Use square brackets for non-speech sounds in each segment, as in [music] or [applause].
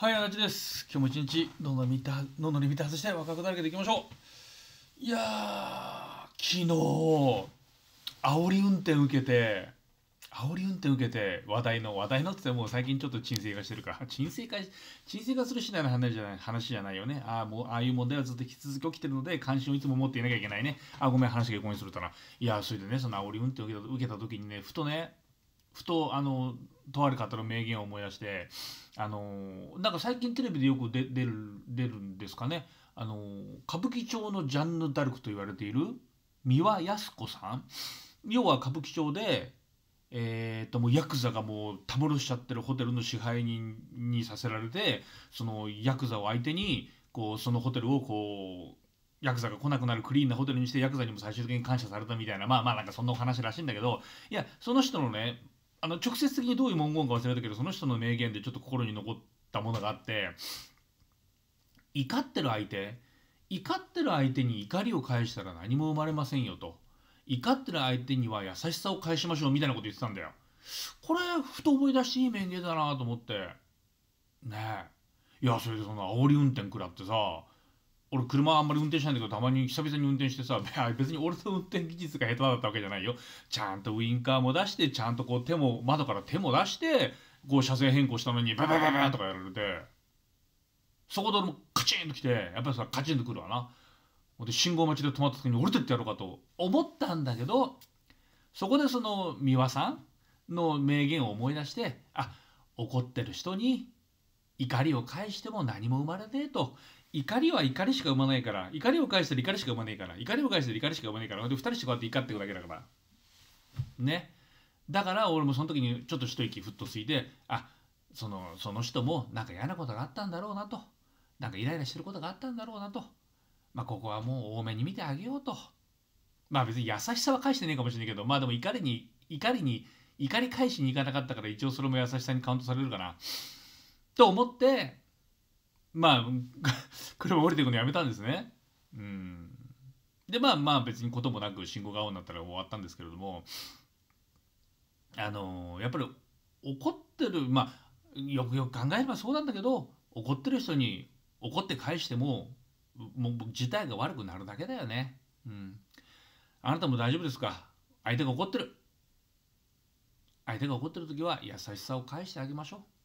はい、あらちです。今日も一日、どんどん見た、どんどんリミット外して若くだらけていきましょう。いやー、昨日、煽り運転受けて、煽り運転受けて、話題の、話題のってもう最近ちょっと沈静化してるから、沈静化、沈静化するしないの話じゃない、話じゃないよね。ああ、もう、ああいう問題はずっと引き続き起きてるので、関心をいつも持っていなきゃいけないね。あ、ごめん、話が横にするたな。いやー、それでね、その煽り運転受けた受けた時にね、ふとね、ふとあのとある方の名言を思い出してあのなんか最近テレビでよく出る出るんですかねあの歌舞伎町のジャンヌ・ダルクと言われている三輪靖子さん要は歌舞伎町で、えー、ともうヤクザがもうたむろしちゃってるホテルの支配人にさせられてそのヤクザを相手にこうそのホテルをこうヤクザが来なくなるクリーンなホテルにしてヤクザにも最終的に感謝されたみたいなまあまあなんかそんなお話らしいんだけどいやその人のねあの直接的にどういう文言か忘れたけどその人の名言でちょっと心に残ったものがあって怒ってる相手怒ってる相手に怒りを返したら何も生まれませんよと怒ってる相手には優しさを返しましょうみたいなこと言ってたんだよこれふと思い出していい名言だなと思ってねえいやそれでその煽り運転食らってさ俺車あんまり運転しないんだけどたまに久々に運転してさ [laughs] 別に俺の運転技術が下手だったわけじゃないよちゃんとウインカーも出してちゃんとこう手も窓から手も出してこう車線変更したのにババババとかやられてそこで俺もカチンと来てやっぱりさカチンとくるわなで信号待ちで止まった時に降りてってやろうかと思ったんだけどそこでその三輪さんの名言を思い出してあ怒ってる人に怒りを返しても何も生まれねえと怒りは怒りしか生まないから怒りを返したら怒りしか生まないから怒りを返したら怒りしか生まないからで2人してこうやって怒ってくだけだからねだから俺もその時にちょっと一息ふっとついてあそのその人もなんか嫌なことがあったんだろうなとなんかイライラしてることがあったんだろうなとまあここはもう多めに見てあげようとまあ別に優しさは返してねえかもしれないけどまあでも怒りに怒りに怒り返しに行かなかったから一応それも優しさにカウントされるかなと思ってまあ [laughs] 車降りていくのやめたんですね。うんでまあまあ別にこともなく信号が青になったら終わったんですけれどもあのー、やっぱり怒ってるまあよくよく考えればそうなんだけど怒ってる人に怒って返してももう事態が悪くなるだけだよね。うん、あなたも大丈夫ですか相手が怒ってる。相手が怒ってる時は優しさを返してあげましょう。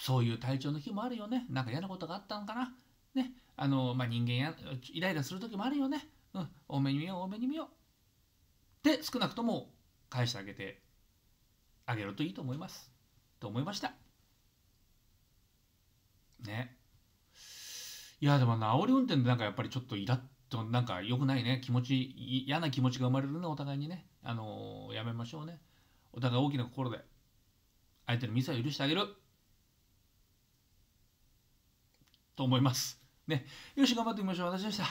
そういう体調の日もあるよね。なんか嫌なことがあったのかな。ね。あの、まあ、人間や、イライラする時もあるよね。うん。多めに見よう、多めに見よう。で、少なくとも返してあげてあげるといいと思います。と思いました。ね。いや、でも治り運転でなんかやっぱりちょっとイラッと、なんか良くないね。気持ち、嫌な気持ちが生まれるね、お互いにね。あのー、やめましょうね。お互い大きな心で、相手のミスは許してあげる。と思います。ね、よし、頑張ってみましょう。私でした。